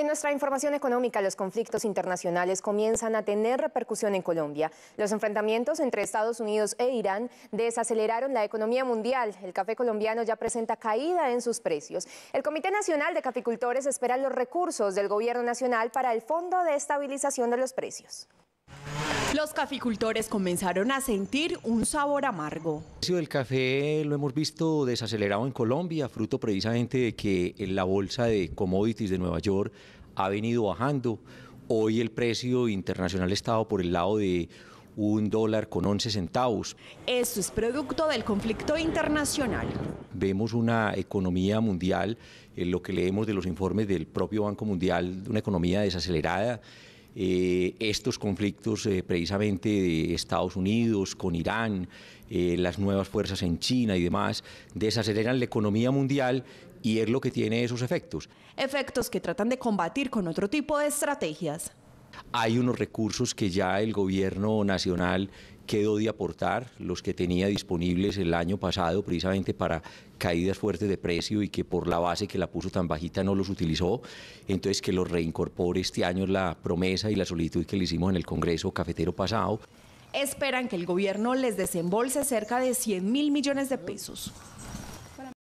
en nuestra información económica, los conflictos internacionales comienzan a tener repercusión en Colombia. Los enfrentamientos entre Estados Unidos e Irán desaceleraron la economía mundial. El café colombiano ya presenta caída en sus precios. El Comité Nacional de Caficultores espera los recursos del Gobierno Nacional para el Fondo de Estabilización de los Precios. Los caficultores comenzaron a sentir un sabor amargo. El precio del café lo hemos visto desacelerado en Colombia, fruto precisamente de que la bolsa de commodities de Nueva York ha venido bajando. Hoy el precio internacional ha estado por el lado de un dólar con 11 centavos. Esto es producto del conflicto internacional. Vemos una economía mundial, en eh, lo que leemos de los informes del propio Banco Mundial, una economía desacelerada eh, estos conflictos eh, precisamente de Estados Unidos con Irán, eh, las nuevas fuerzas en China y demás, desaceleran la economía mundial y es lo que tiene esos efectos. Efectos que tratan de combatir con otro tipo de estrategias. Hay unos recursos que ya el gobierno nacional quedó de aportar, los que tenía disponibles el año pasado precisamente para caídas fuertes de precio y que por la base que la puso tan bajita no los utilizó, entonces que los reincorpore este año la promesa y la solicitud que le hicimos en el Congreso cafetero pasado. Esperan que el gobierno les desembolse cerca de 100 mil millones de pesos.